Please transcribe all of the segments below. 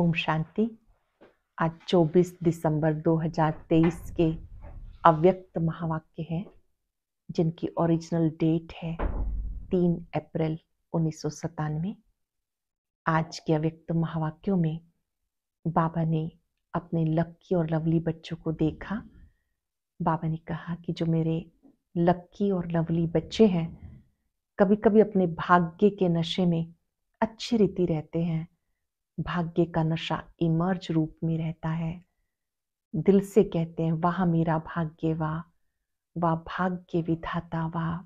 ओम शांति आज 24 दिसंबर 2023 के अव्यक्त महावाक्य हैं जिनकी ओरिजिनल डेट है 3 अप्रैल उन्नीस आज के अव्यक्त महावाक्यों में बाबा ने अपने लक्की और लवली बच्चों को देखा बाबा ने कहा कि जो मेरे लक्की और लवली बच्चे हैं कभी कभी अपने भाग्य के नशे में अच्छी रीति रहते हैं भाग्य का नशा इमर्ज रूप में रहता है दिल से कहते हैं वाह मेरा भाग्य वाह वाह भाग्य विधाता वाह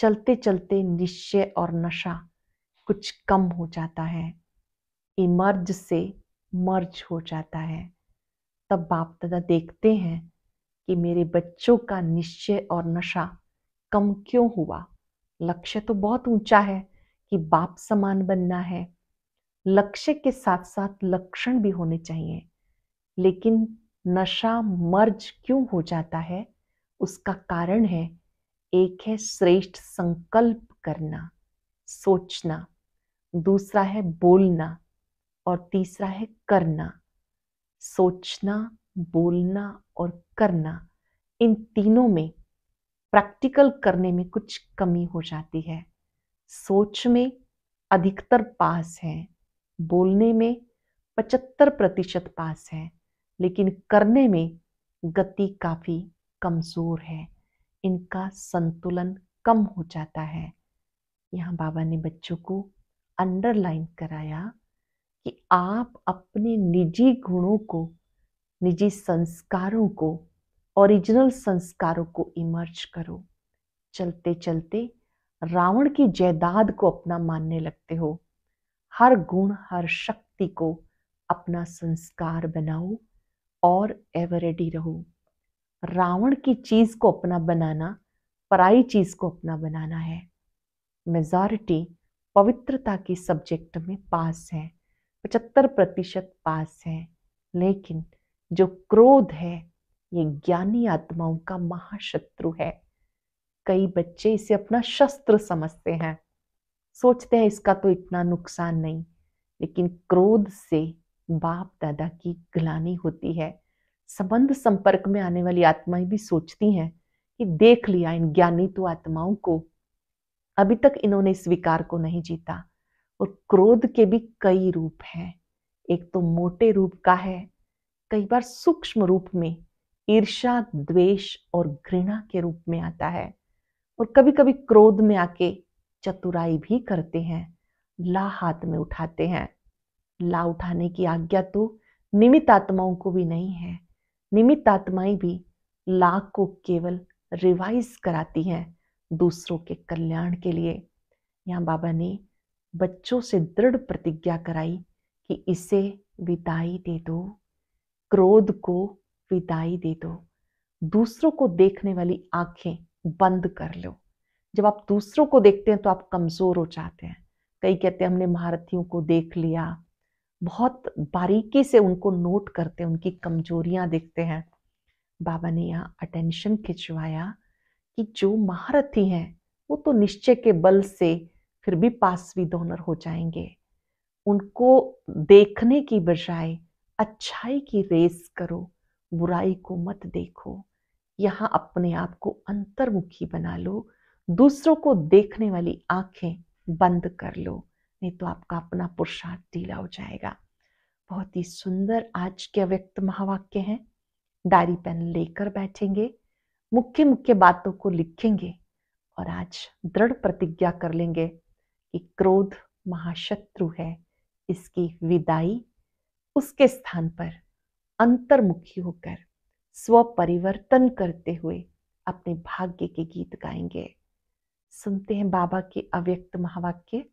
चलते चलते निश्चय और नशा कुछ कम हो जाता है इमर्ज से मर्ज हो जाता है तब बाप दादा देखते हैं कि मेरे बच्चों का निश्चय और नशा कम क्यों हुआ लक्ष्य तो बहुत ऊंचा है कि बाप समान बनना है लक्ष्य के साथ साथ लक्षण भी होने चाहिए लेकिन नशा मर्ज क्यों हो जाता है उसका कारण है एक है श्रेष्ठ संकल्प करना सोचना दूसरा है बोलना और तीसरा है करना सोचना बोलना और करना इन तीनों में प्रैक्टिकल करने में कुछ कमी हो जाती है सोच में अधिकतर पास हैं बोलने में पचहत्तर प्रतिशत पास है लेकिन करने में गति काफ़ी कमज़ोर है इनका संतुलन कम हो जाता है यहाँ बाबा ने बच्चों को अंडरलाइन कराया कि आप अपने निजी गुणों को निजी संस्कारों को ओरिजिनल संस्कारों को इमर्ज करो चलते चलते रावण की जायदाद को अपना मानने लगते हो हर गुण हर शक्ति को अपना संस्कार बनाओ और एवरेडी रहो रावण की चीज को अपना बनाना पराई चीज को अपना बनाना है मेजॉरिटी पवित्रता के सब्जेक्ट में पास है पचहत्तर प्रतिशत पास है लेकिन जो क्रोध है ये ज्ञानी आत्माओं का महाशत्रु है कई बच्चे इसे अपना शस्त्र समझते हैं सोचते हैं इसका तो इतना नुकसान नहीं लेकिन क्रोध से बाप दादा की ग्लानी होती है संबंध संपर्क में आने वाली आत्माएं भी सोचती हैं कि देख लिया इन ज्ञानी तो आत्माओं को अभी तक इन्होंने इस विकार को नहीं जीता और क्रोध के भी कई रूप हैं एक तो मोटे रूप का है कई बार सूक्ष्म रूप में ईर्षा द्वेष और घृणा के रूप में आता है और कभी कभी क्रोध में आके चतुराई भी करते हैं ला हाथ में उठाते हैं ला उठाने की आज्ञा तो निमित आत्माओं को भी नहीं है निमित आत्माएं भी ला को केवल रिवाइज कराती हैं दूसरों के कल्याण के लिए यहाँ बाबा ने बच्चों से दृढ़ प्रतिज्ञा कराई कि इसे विदाई दे दो क्रोध को विदाई दे दो दूसरों को देखने वाली आंखें बंद कर लो जब आप दूसरों को देखते हैं तो आप कमज़ोर हो जाते हैं कई कहते हैं हमने महारथियों को देख लिया बहुत बारीकी से उनको नोट करते हैं उनकी कमजोरियां देखते हैं बाबा ने यहाँ अटेंशन खिंचवाया कि जो महारथी हैं वो तो निश्चय के बल से फिर भी पासवी डोनर हो जाएंगे उनको देखने की बजाय अच्छाई की रेस करो बुराई को मत देखो यहाँ अपने आप को अंतर्मुखी बना लो दूसरों को देखने वाली आंखें बंद कर लो नहीं तो आपका अपना पुरुषार्थ ढीला हो जाएगा बहुत ही सुंदर आज के अव्यक्त महावाक्य है डायरी पेन लेकर बैठेंगे मुख्य मुख्य बातों को लिखेंगे और आज दृढ़ प्रतिज्ञा कर लेंगे कि क्रोध महाशत्रु है इसकी विदाई उसके स्थान पर अंतर्मुखी होकर स्व परिवर्तन करते हुए अपने भाग्य के गीत गाएंगे सुनते हैं बाबा के अव्यक्त महावाक्य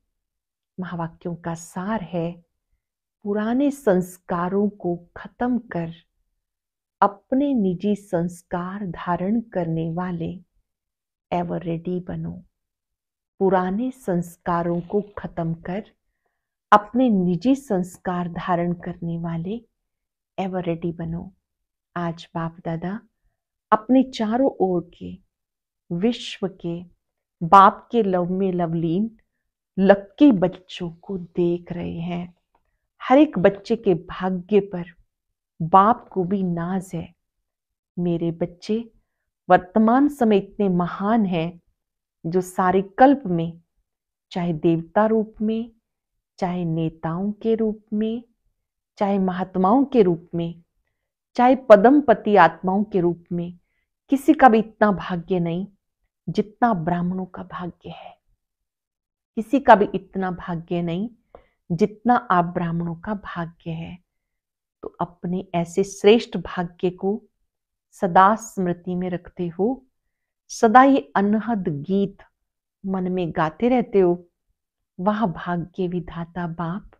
महावाक्यों का सार है पुराने संस्कारों को खत्म कर अपने निजी संस्कार धारण करने वाले एवर रेडी बनो पुराने संस्कारों को खत्म कर अपने निजी संस्कार धारण करने वाले एवर रेडी बनो आज बाप दादा अपने चारों ओर के विश्व के बाप के लव में लवलीन लक्की बच्चों को देख रहे हैं हर एक बच्चे के भाग्य पर बाप को भी नाज है मेरे बच्चे वर्तमान समय इतने महान हैं जो सारे कल्प में चाहे देवता रूप में चाहे नेताओं के रूप में चाहे महात्माओं के रूप में चाहे पदमपति आत्माओं के रूप में किसी का भी इतना भाग्य नहीं जितना ब्राह्मणों का भाग्य है किसी का भी इतना भाग्य नहीं जितना आप ब्राह्मणों का भाग्य है तो अपने ऐसे श्रेष्ठ भाग्य को सदा स्मृति में रखते हो सदा ये अनहद गीत मन में गाते रहते हो वह भाग्य विधाता बाप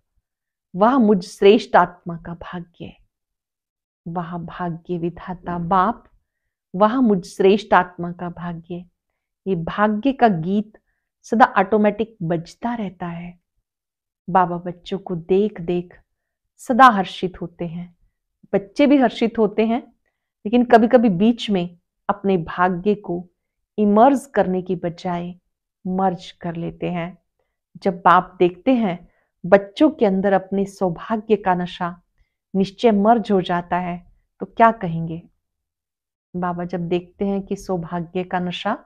वह मुझ श्रेष्ठ आत्मा का भाग्य वह भाग्य विधाता बाप वह मुझ श्रेष्ठ आत्मा का भाग्य है ये भाग्य का गीत सदा ऑटोमेटिक बजता रहता है बाबा बच्चों को देख देख सदा हर्षित होते हैं बच्चे भी हर्षित होते हैं लेकिन कभी कभी बीच में अपने भाग्य को इमर्ज करने की बजाय मर्ज कर लेते हैं जब बाप देखते हैं बच्चों के अंदर अपने सौभाग्य का नशा निश्चय मर्ज हो जाता है तो क्या कहेंगे बाबा जब देखते हैं कि सौभाग्य का नशा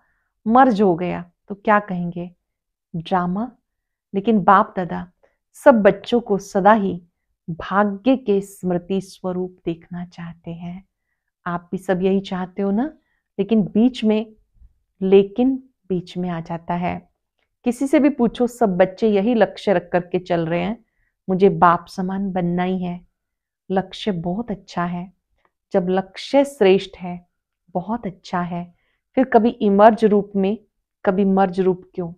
मर्ज हो गया तो क्या कहेंगे ड्रामा लेकिन बाप दादा सब बच्चों को सदा ही भाग्य के स्मृति स्वरूप देखना चाहते हैं आप भी सब यही चाहते हो ना लेकिन बीच में लेकिन बीच में आ जाता है किसी से भी पूछो सब बच्चे यही लक्ष्य रख करके चल रहे हैं मुझे बाप समान बनना ही है लक्ष्य बहुत अच्छा है जब लक्ष्य श्रेष्ठ है बहुत अच्छा है फिर कभी इमर्ज रूप में कभी मर्ज रूप क्यों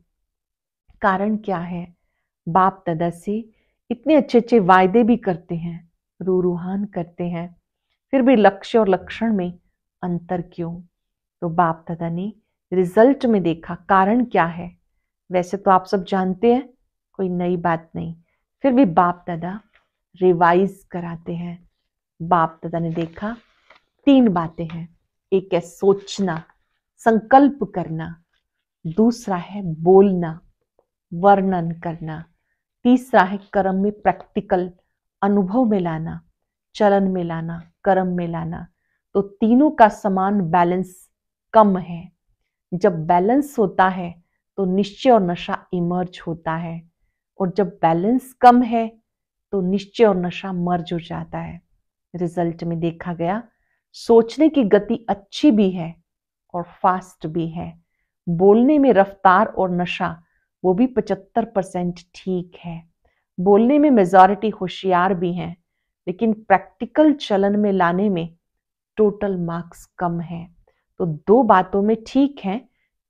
कारण क्या है बाप दादा से इतने अच्छे अच्छे वायदे भी करते हैं रू रूहान करते हैं फिर भी लक्ष्य और लक्षण में अंतर क्यों तो बाप दादा ने रिजल्ट में देखा कारण क्या है वैसे तो आप सब जानते हैं कोई नई बात नहीं फिर भी बाप दादा रिवाइज कराते हैं बाप दादा ने देखा तीन बातें हैं एक है सोचना संकल्प करना दूसरा है बोलना वर्णन करना तीसरा है कर्म में प्रैक्टिकल अनुभव में लाना चलन में लाना कर्म में लाना तो तीनों का समान बैलेंस कम है जब बैलेंस होता है तो निश्चय और नशा इमर्ज होता है और जब बैलेंस कम है तो निश्चय और नशा मर्ज हो जाता है रिजल्ट में देखा गया सोचने की गति अच्छी भी है और फास्ट भी है बोलने में रफ्तार और नशा वो भी पचहत्तर परसेंट ठीक है बोलने में मेजॉरिटी होशियार भी हैं लेकिन प्रैक्टिकल चलन में लाने में टोटल मार्क्स कम है तो दो बातों में ठीक है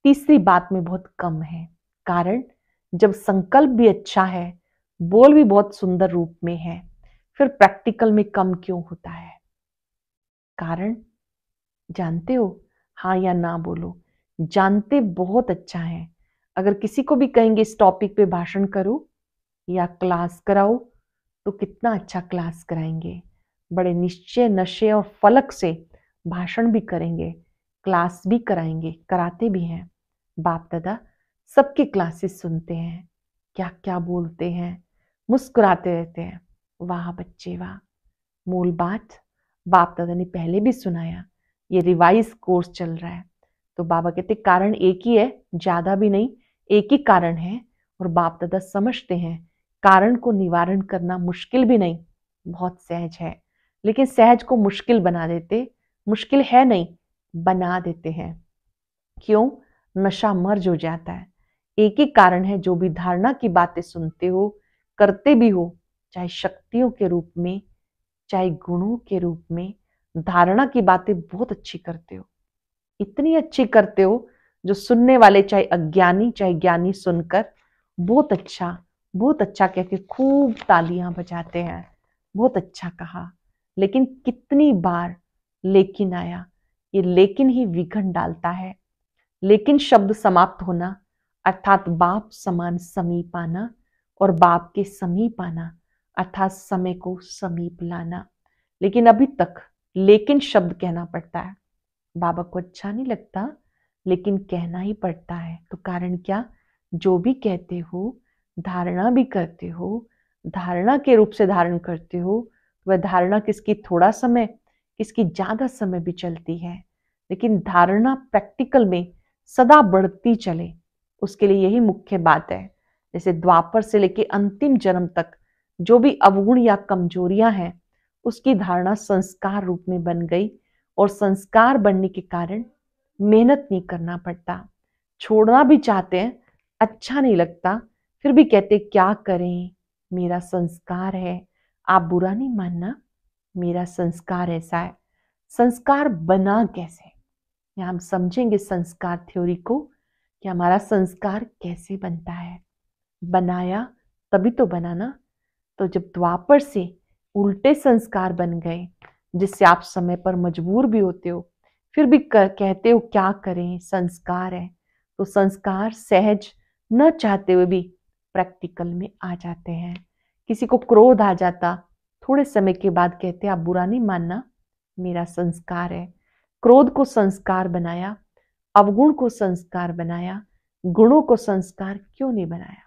तीसरी बात में बहुत कम है कारण जब संकल्प भी अच्छा है बोल भी बहुत सुंदर रूप में है फिर प्रैक्टिकल में कम क्यों होता है कारण जानते हो हाँ या ना बोलो जानते बहुत अच्छा है अगर किसी को भी कहेंगे इस टॉपिक पे भाषण करो या क्लास कराओ तो कितना अच्छा क्लास कराएंगे बड़े निश्चय नशे और फलक से भाषण भी करेंगे क्लास भी कराएंगे कराते भी हैं बाप दादा सबके क्लासेस सुनते हैं क्या क्या बोलते हैं मुस्कुराते रहते हैं वाह बच्चे वाह मूल बात बाप दादा ने पहले भी सुनाया ये रिवाइज कोर्स चल रहा है तो बाबा कहते कारण एक ही है ज्यादा भी नहीं एक ही कारण है और बाप दादा समझते हैं कारण को निवारण करना मुश्किल भी नहीं बहुत सहज है लेकिन सहज को मुश्किल बना देते मुश्किल है नहीं बना देते हैं क्यों नशा मर्ज हो जाता है एक ही कारण है जो भी धारणा की बातें सुनते हो करते भी हो चाहे शक्तियों के रूप में चाहे गुणों के रूप में धारणा की बातें बहुत अच्छी करते हो इतनी अच्छी करते हो जो सुनने वाले चाहे अज्ञानी चाहे ज्ञानी सुनकर बहुत अच्छा बहुत अच्छा कह के खूब तालियां बजाते हैं बहुत अच्छा कहा लेकिन कितनी बार लेकिन आया ये लेकिन ही विघन डालता है लेकिन शब्द समाप्त होना अर्थात बाप समान समीप आना और बाप के समीप आना अर्थात समय को समीप लाना लेकिन अभी तक लेकिन शब्द कहना पड़ता है बाबा को अच्छा नहीं लगता लेकिन कहना ही पड़ता है तो कारण क्या जो भी कहते हो धारणा भी करते हो धारणा के रूप से धारण करते हो वह धारणा किसकी थोड़ा समय किसकी ज्यादा समय भी चलती है लेकिन धारणा प्रैक्टिकल में सदा बढ़ती चले उसके लिए यही मुख्य बात है जैसे द्वापर से लेके अंतिम जन्म तक जो भी अवगुण या कमजोरियां हैं उसकी धारणा संस्कार रूप में बन गई और संस्कार बनने के कारण मेहनत नहीं करना पड़ता छोड़ना भी चाहते हैं अच्छा नहीं लगता फिर भी कहते क्या करें मेरा संस्कार है आप बुरा नहीं मानना मेरा संस्कार ऐसा है संस्कार बना कैसे या हम समझेंगे संस्कार थ्योरी को कि हमारा संस्कार कैसे बनता है बनाया तभी तो बनाना तो जब द्वापर से उल्टे संस्कार बन गए जिससे आप समय पर मजबूर भी होते हो फिर भी कर, कहते हो क्या करें संस्कार है तो संस्कार सहज न चाहते हुए भी प्रैक्टिकल में आ जाते हैं किसी को क्रोध आ जाता थोड़े समय के बाद कहते आप बुरा नहीं मानना मेरा संस्कार है क्रोध को संस्कार बनाया अवगुण को संस्कार बनाया गुणों को संस्कार क्यों नहीं बनाया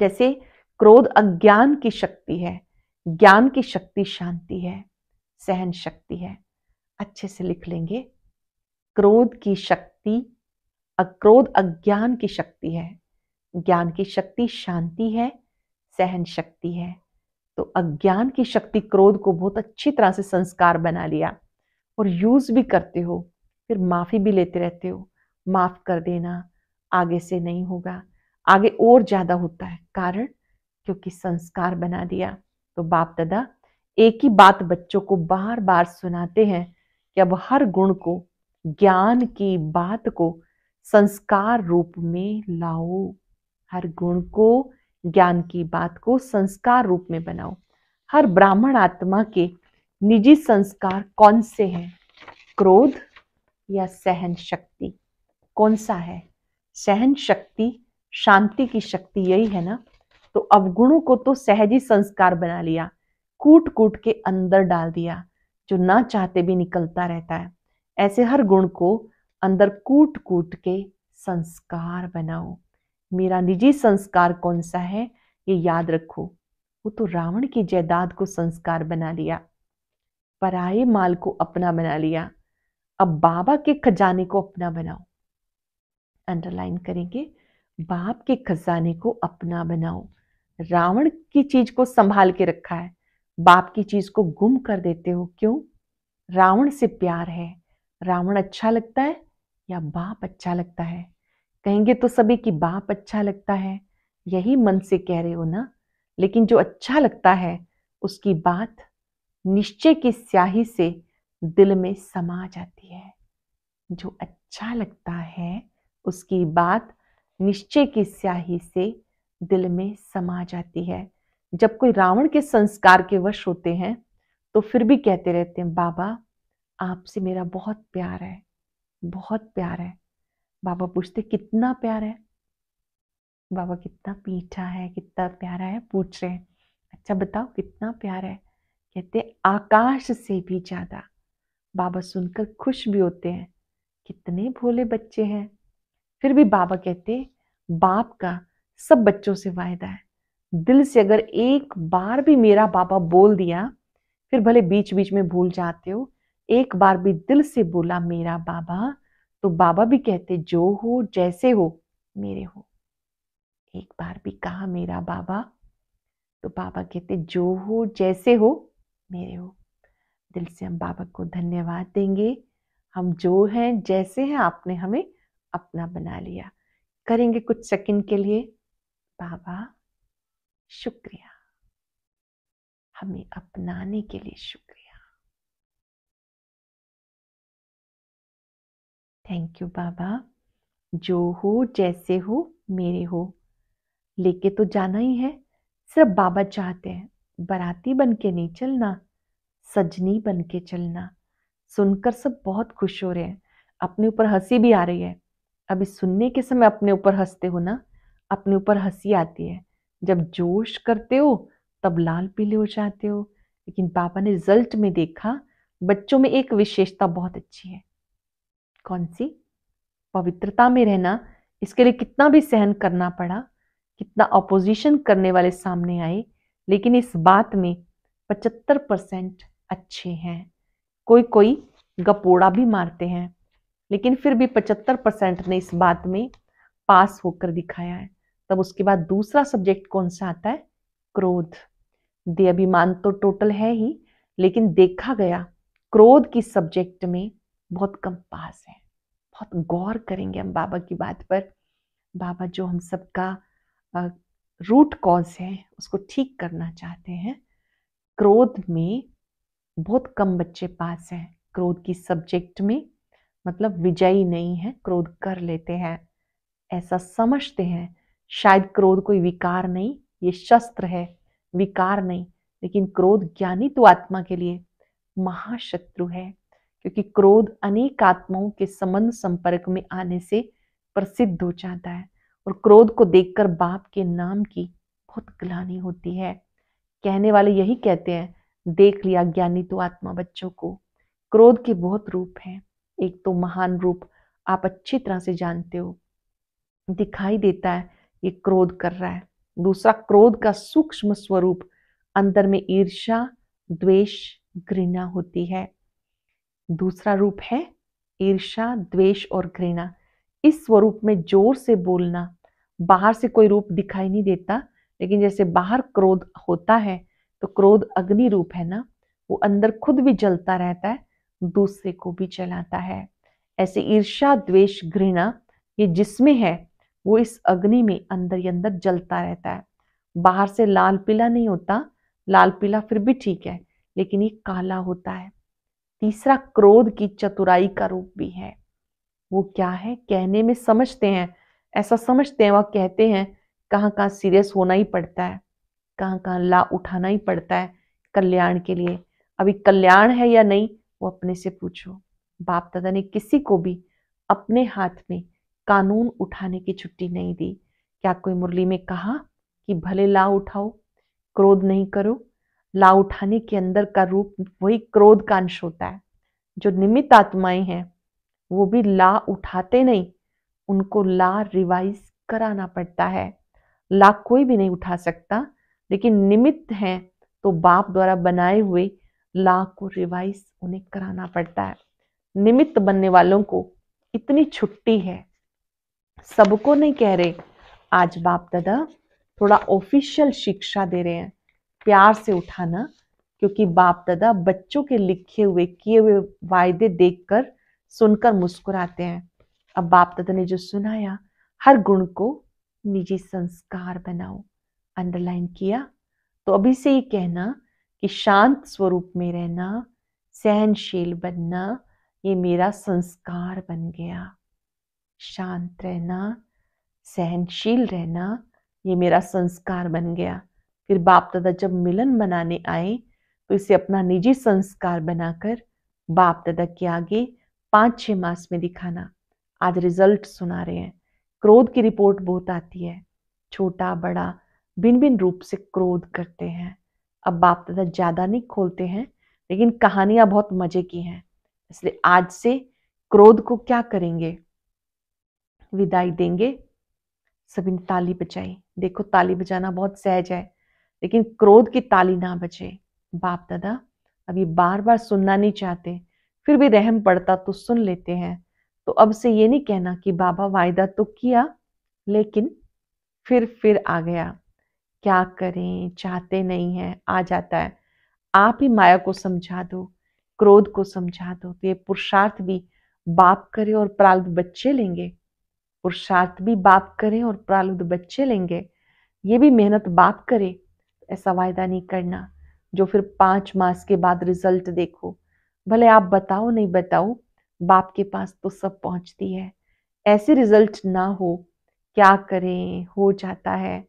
जैसे क्रोध अज्ञान की शक्ति है ज्ञान की शक्ति शांति है सहन शक्ति है अच्छे से लिख लेंगे क्रोध की शक्ति अक्रोध अज्ञान की शक्ति है ज्ञान की शक्ति शांति है सहन शक्ति है तो अज्ञान की शक्ति क्रोध को बहुत अच्छी तरह से संस्कार बना लिया और यूज भी करते हो फिर माफी भी लेते रहते हो माफ कर देना आगे से नहीं होगा आगे और ज्यादा होता है कारण क्योंकि संस्कार बना दिया तो बाप दादा एक ही बात बच्चों को बार बार सुनाते हैं कि अब हर गुण को ज्ञान की बात को संस्कार रूप में लाओ हर गुण को ज्ञान की बात को संस्कार रूप में बनाओ हर ब्राह्मण आत्मा के निजी संस्कार कौन से हैं क्रोध या सहन शक्ति कौन सा है सहन शक्ति शांति की शक्ति यही है ना तो अवगुणों को तो सहजी संस्कार बना लिया कूट कूट के अंदर डाल दिया जो ना चाहते भी निकलता रहता है ऐसे हर गुण को अंदर कूट कूट के संस्कार बनाओ मेरा निजी संस्कार कौन सा है ये याद रखो वो तो रावण की जायदाद को संस्कार बना लिया पराए माल को अपना बना लिया अब बाबा के खजाने को अपना बनाओ अंडरलाइन करेंगे बाप के खजाने को अपना बनाओ रावण की चीज को संभाल के रखा है बाप की चीज को गुम कर देते हो क्यों रावण से प्यार है रावण अच्छा लगता है या बाप अच्छा लगता है कहेंगे तो सभी कि बाप अच्छा लगता है यही मन से कह रहे हो ना लेकिन जो अच्छा लगता है उसकी बात निश्चय की स्याही से दिल में समा जाती है जो अच्छा लगता है उसकी बात निश्चय की स्याही से दिल में समा जाती है जब कोई रावण के संस्कार के वश होते हैं तो फिर भी कहते रहते हैं बाबा आपसे मेरा बहुत प्यार है बहुत प्यार है बाबा पूछते कितना प्यार है बाबा कितना पीठा है कितना प्यारा है पूछ रहे हैं अच्छा बताओ कितना प्यारा है कहते आकाश से भी ज़्यादा बाबा सुनकर खुश भी होते हैं कितने भोले बच्चे हैं फिर भी बाबा कहते बाप का सब बच्चों से वायदा है दिल से अगर एक बार भी मेरा बाबा बोल दिया फिर भले बीच बीच में भूल जाते हो एक बार भी दिल से बोला मेरा बाबा तो बाबा भी कहते जो हो जैसे हो मेरे हो एक बार भी कहा मेरा बाबा तो बाबा कहते जो हो जैसे हो मेरे हो दिल से हम बाबा को धन्यवाद देंगे हम जो हैं जैसे हैं आपने हमें अपना बना लिया करेंगे कुछ सेकंड के लिए बाबा शुक्रिया हमें अपनाने के लिए शुक्रिया थैंक यू बाबा जो हो जैसे हो मेरे हो लेके तो जाना ही है सिर्फ बाबा चाहते हैं बराती बन के नहीं चलना सजनी बन के चलना सुनकर सब बहुत खुश हो रहे हैं अपने ऊपर हंसी भी आ रही है अभी सुनने के समय अपने ऊपर हंसते हो ना अपने ऊपर हंसी आती है जब जोश करते हो तब लाल पीले हो जाते हो लेकिन पापा ने रिजल्ट में देखा बच्चों में एक विशेषता बहुत अच्छी है कौन सी पवित्रता में रहना इसके लिए कितना भी सहन करना पड़ा कितना अपोजिशन करने वाले सामने आए लेकिन इस बात में पचहत्तर परसेंट अच्छे हैं कोई कोई गपोड़ा भी मारते हैं लेकिन फिर भी पचहत्तर परसेंट ने इस बात में पास होकर दिखाया है तब उसके बाद दूसरा सब्जेक्ट कौन सा आता है क्रोध दे अभिमान तो टोटल है ही लेकिन देखा गया क्रोध की सब्जेक्ट में बहुत कम पास है बहुत गौर करेंगे हम बाबा की बात पर बाबा जो हम सबका रूट कॉज है उसको ठीक करना चाहते हैं क्रोध में बहुत कम बच्चे पास हैं क्रोध की सब्जेक्ट में मतलब विजयी नहीं है क्रोध कर लेते हैं ऐसा समझते हैं शायद क्रोध कोई विकार नहीं ये शस्त्र है विकार नहीं लेकिन क्रोध ज्ञानी तो आत्मा के लिए महाशत्रु है क्योंकि क्रोध अनेक आत्माओं के संबंध संपर्क में आने से प्रसिद्ध हो जाता है और क्रोध को देखकर बाप के नाम की बहुत ग्लानी होती है कहने वाले यही कहते हैं देख लिया ज्ञानी तो आत्मा बच्चों को क्रोध के बहुत रूप हैं एक तो महान रूप आप अच्छी तरह से जानते हो दिखाई देता है ये क्रोध कर रहा है दूसरा क्रोध का सूक्ष्म स्वरूप अंदर में ईर्षा द्वेष घृणा होती है दूसरा रूप है ईर्षा द्वेष और घृणा इस स्वरूप में जोर से बोलना बाहर से कोई रूप दिखाई नहीं देता लेकिन जैसे बाहर क्रोध होता है तो क्रोध अग्नि रूप है ना वो अंदर खुद भी जलता रहता है दूसरे को भी जलाता है ऐसे ईर्षा द्वेष घृणा ये जिसमें है वो इस अग्नि में अंदर ही अंदर जलता रहता है बाहर से लाल पीला नहीं होता लाल पीला फिर भी ठीक है लेकिन ये काला होता है तीसरा क्रोध की चतुराई का रूप भी है वो क्या है कहने में समझते हैं ऐसा समझते हैं वह कहते हैं कहाँ कहाँ सीरियस होना ही पड़ता है कहाँ कहाँ ला उठाना ही पड़ता है कल्याण के लिए अभी कल्याण है या नहीं वो अपने से पूछो बाप दादा ने किसी को भी अपने हाथ में कानून उठाने की छुट्टी नहीं दी क्या कोई मुरली में कहा कि भले ला उठाओ क्रोध नहीं करो ला उठाने के अंदर का रूप वही क्रोध का अंश होता है जो निमित आत्माएं हैं वो भी ला उठाते नहीं उनको ला रिवाइज कराना पड़ता है ला कोई भी नहीं उठा सकता लेकिन निमित्त हैं तो बाप द्वारा बनाए हुए ला को रिवाइज उन्हें कराना पड़ता है निमित्त बनने वालों को इतनी छुट्टी है सबको नहीं कह रहे आज बाप दादा थोड़ा ऑफिशियल शिक्षा दे रहे हैं प्यार से उठाना क्योंकि बाप दादा बच्चों के लिखे हुए किए हुए वायदे देखकर सुनकर मुस्कुराते हैं अब बाप दादा ने जो सुनाया हर गुण को निजी संस्कार बनाओ अंडरलाइन किया तो अभी से ये कहना कि शांत स्वरूप में रहना सहनशील बनना ये मेरा संस्कार बन गया शांत रहना सहनशील रहना ये मेरा संस्कार बन गया फिर बाप दादा जब मिलन मनाने आए तो इसे अपना निजी संस्कार बनाकर बाप दादा के आगे पाँच छः मास में दिखाना आज रिजल्ट सुना रहे हैं क्रोध की रिपोर्ट बहुत आती है छोटा बड़ा भिन्न भिन्न रूप से क्रोध करते हैं अब बाप दादा ज़्यादा नहीं खोलते हैं लेकिन कहानियाँ बहुत मज़े की हैं इसलिए आज से क्रोध को क्या करेंगे विदाई देंगे सभी ने ताली बजाई देखो ताली बजाना बहुत सहज है लेकिन क्रोध की ताली ना बजे बाप दादा अब ये बार बार सुनना नहीं चाहते फिर भी रहम पड़ता तो सुन लेते हैं तो अब से ये नहीं कहना कि बाबा वायदा तो किया लेकिन फिर फिर आ गया क्या करें चाहते नहीं है आ जाता है आप ही माया को समझा दो क्रोध को समझा दो तो ये पुरुषार्थ भी बाप करे और प्राग बच्चे लेंगे पुरुषार्थ भी बाप करें और प्रालुद बच्चे लेंगे ये भी मेहनत बाप करे ऐसा वायदा नहीं करना जो फिर पांच मास के बाद रिजल्ट देखो भले आप बताओ नहीं बताओ बाप के पास तो सब पहुंचती है ऐसे रिजल्ट ना हो क्या करें हो जाता है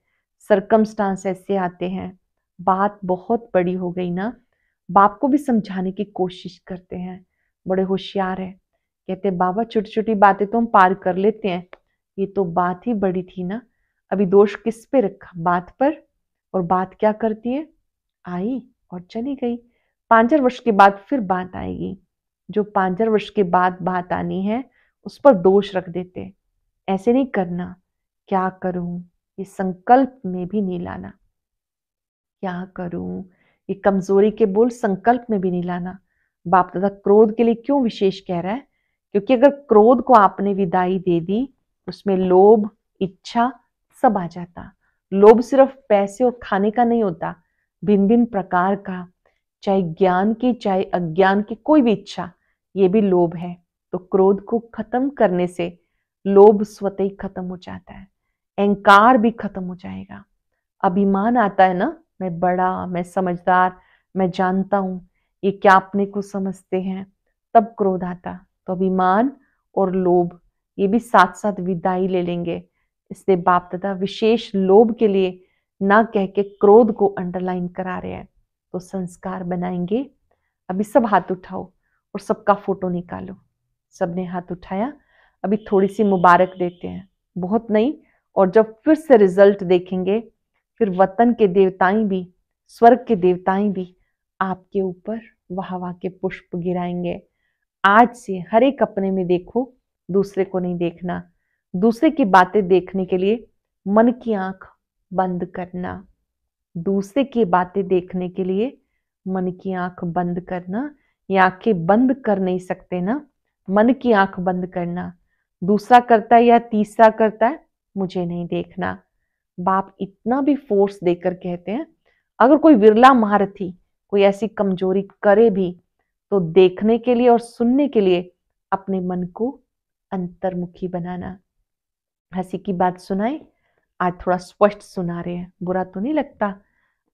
सरकमस्टांस ऐसे आते हैं बात बहुत बड़ी हो गई ना बाप को भी समझाने की कोशिश करते हैं बड़े होशियार है कहते बाबा छोटी छोटी बातें तो हम पार कर लेते हैं ये तो बात ही बड़ी थी ना अभी दोष किस पे रखा बात पर और बात क्या करती है आई और चली गई पांचर वर्ष के बाद फिर बात आएगी जो पांचर वर्ष के बाद बात आनी है उस पर दोष रख देते ऐसे नहीं करना क्या करूं ये संकल्प में भी नहीं लाना क्या करूं ये कमजोरी के बोल संकल्प में भी नहीं लाना बाप दादा क्रोध के लिए क्यों विशेष कह रहा है क्योंकि अगर क्रोध को आपने विदाई दे दी उसमें लोभ इच्छा सब आ जाता लोभ सिर्फ पैसे और खाने का नहीं होता भिन्न भिन्न प्रकार का चाहे ज्ञान की चाहे अज्ञान की कोई भी इच्छा ये भी लोभ है तो क्रोध को खत्म करने से लोभ स्वतः खत्म हो जाता है अहंकार भी खत्म हो जाएगा अभिमान आता है ना मैं बड़ा मैं समझदार मैं जानता हूं ये क्या अपने को समझते हैं तब क्रोध आता तो अभिमान और लोभ ये भी साथ साथ विदाई ले लेंगे इसलिए बाप दादा विशेष लोभ के लिए ना कह के क्रोध को अंडरलाइन करा रहे हैं तो संस्कार बनाएंगे अभी सब हाथ उठाओ और सबका फोटो निकालो सबने हाथ उठाया अभी थोड़ी सी मुबारक देते हैं बहुत नहीं और जब फिर से रिजल्ट देखेंगे फिर वतन के देवताएं भी स्वर्ग के देवताएं भी आपके ऊपर वाह वाह के पुष्प गिराएंगे आज से हर एक अपने में देखो दूसरे को नहीं देखना दूसरे की बातें देखने के लिए मन की आंख बंद करना दूसरे की बातें देखने के लिए मन की आंख बंद करना ये आंखें बंद कर नहीं सकते ना मन की आंख बंद करना दूसरा करता है या तीसरा करता है मुझे नहीं देखना बाप इतना भी फोर्स देकर कहते हैं अगर कोई विरला महारथी कोई ऐसी कमजोरी करे भी तो देखने के लिए और सुनने के लिए अपने मन को अंतर्मुखी बनाना हंसी की बात सुनाई आज थोड़ा स्पष्ट सुना रहे हैं बुरा तो नहीं लगता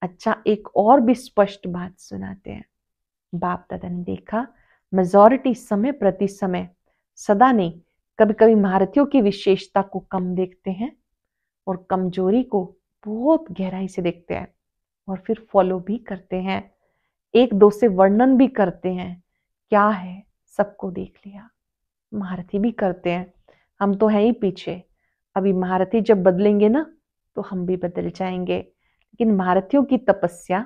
अच्छा एक और भी स्पष्ट बात सुनाते हैं बाप दादा ने देखा मेजोरिटी समय प्रति समय सदा नहीं कभी कभी महारथियों की विशेषता को कम देखते हैं और कमजोरी को बहुत गहराई से देखते हैं और फिर फॉलो भी करते हैं एक दो से वर्णन भी करते हैं क्या है सबको देख लिया महारथी भी करते हैं हम तो हैं ही पीछे अभी महारथी जब बदलेंगे ना तो हम भी बदल जाएंगे लेकिन महारथियों की तपस्या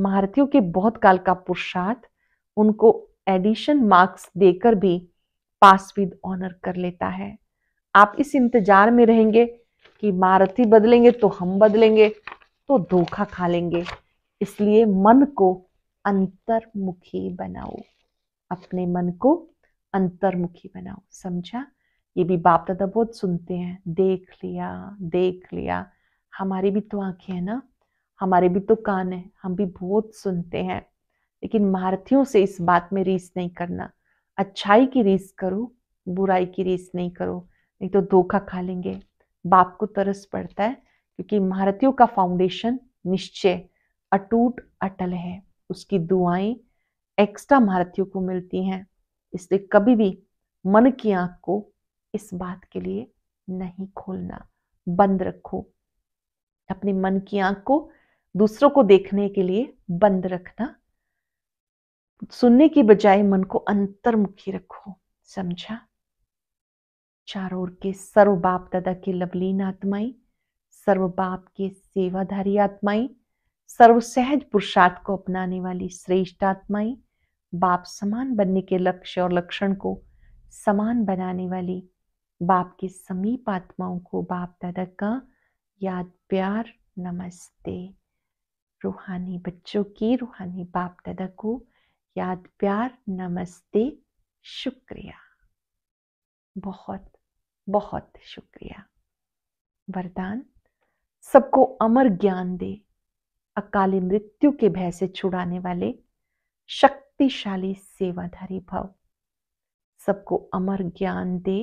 महारथियों के बहुत काल का पुरुषार्थ उनको एडिशन मार्क्स देकर भी पास विद ऑनर कर लेता है आप इस इंतजार में रहेंगे कि महारथी बदलेंगे तो हम बदलेंगे तो धोखा खा लेंगे इसलिए मन को अंतर्मुखी बनाओ अपने मन को अंतर्मुखी बनाओ समझा ये भी बाप दादा बहुत सुनते हैं देख लिया देख लिया हमारी भी तो आंखें हैं ना हमारे भी तो कान है हम भी बहुत सुनते हैं लेकिन महारथियों से इस बात में रीस नहीं करना अच्छाई की रीस करो बुराई की रीस नहीं करो नहीं तो धोखा खा लेंगे बाप को तरस पड़ता है क्योंकि महारथियों का फाउंडेशन निश्चय अटूट अटल है उसकी दुआएं एक्स्ट्रा महारथियों को मिलती हैं इसलिए कभी भी मन की आंख को इस बात के लिए नहीं खोलना बंद रखो अपने मन की आंख को दूसरों को देखने के लिए बंद रखना सुनने की बजाय मन को अंतर्मुखी रखो समझा चारों ओर के सर्व बाप दादा के लवलीन आत्माई सर्व बाप के सेवाधारी आत्माई सर्व सहज पुरुषार्थ को अपनाने वाली श्रेष्ठ आत्माई बाप समान बनने के लक्ष्य और लक्षण को समान बनाने वाली बाप के समीप आत्माओं को बाप दादा का याद प्यार नमस्ते रूहानी बच्चों की रूहानी बाप दादा को याद प्यार नमस्ते शुक्रिया बहुत बहुत शुक्रिया वरदान सबको अमर ज्ञान दे अकाली मृत्यु के भय से छुड़ाने वाले शक्ति शक्तिशाली सेवाधारी भव सबको अमर ज्ञान दे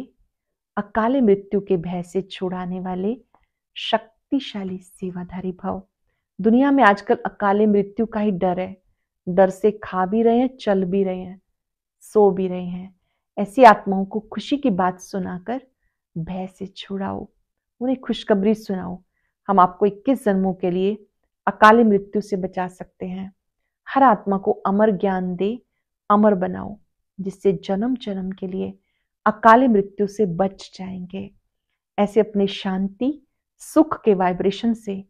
अकाले मृत्यु के भय से छुड़ाने वाले शक्तिशाली सेवाधारी भव दुनिया में आजकल अकाले मृत्यु का ही डर है डर से खा भी रहे हैं चल भी रहे हैं सो भी रहे हैं ऐसी आत्माओं को खुशी की बात सुनाकर भय से छुड़ाओ उन्हें खुशखबरी सुनाओ हम आपको इक्कीस जन्मों के लिए अकाली मृत्यु से बचा सकते हैं हर आत्मा को अमर ज्ञान दे अमर बनाओ जिससे जन्म जन्म के लिए अकाली मृत्यु से बच जाएंगे ऐसे अपने शांति सुख के वाइब्रेशन से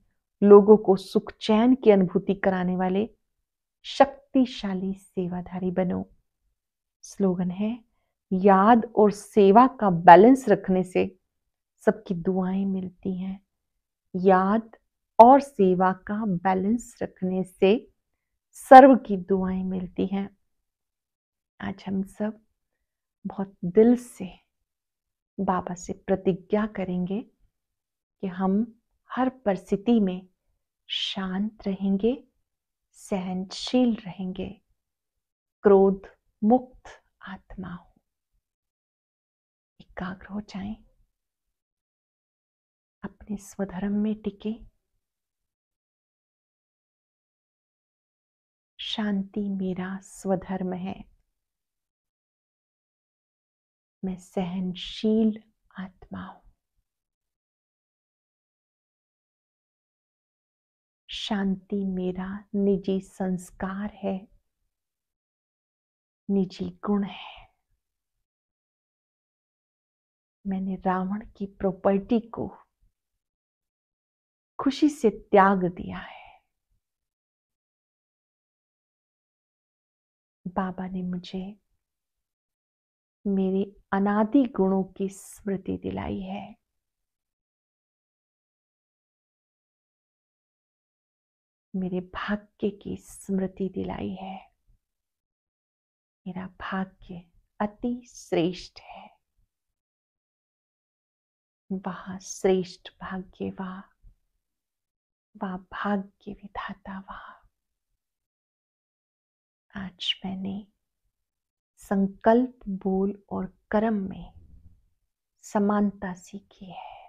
लोगों को सुख चैन की अनुभूति कराने वाले शक्तिशाली सेवाधारी बनो स्लोगन है याद और सेवा का बैलेंस रखने से सबकी दुआएं मिलती हैं याद और सेवा का बैलेंस रखने से सर्व की दुआएं मिलती हैं आज हम सब बहुत दिल से बाबा से प्रतिज्ञा करेंगे कि हम हर परिस्थिति में शांत रहेंगे सहनशील रहेंगे क्रोध मुक्त आत्मा हो एकाग्र हो जाएं, अपने स्वधर्म में टिके शांति मेरा स्वधर्म है मैं सहनशील आत्मा हूं शांति मेरा निजी संस्कार है निजी गुण है मैंने रावण की प्रॉपर्टी को खुशी से त्याग दिया है बाबा ने मुझे मेरे अनादि गुणों की स्मृति दिलाई है मेरे भाग्य की स्मृति दिलाई है मेरा भाग्य अति श्रेष्ठ है वह श्रेष्ठ भाग्य वाह वा भाग्य विधाता वाह आज मैंने संकल्प बोल और कर्म में समानता सीखी है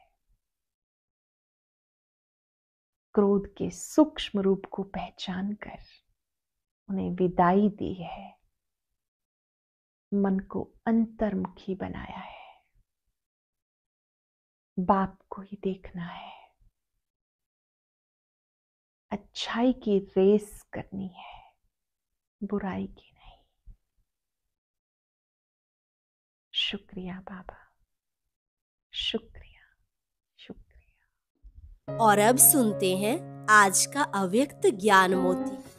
क्रोध के सूक्ष्म रूप को पहचान कर उन्हें विदाई दी है मन को अंतर्मुखी बनाया है बाप को ही देखना है अच्छाई की रेस करनी है बुराई की नहीं शुक्रिया बाबा शुक्रिया शुक्रिया और अब सुनते हैं आज का अव्यक्त ज्ञान मोती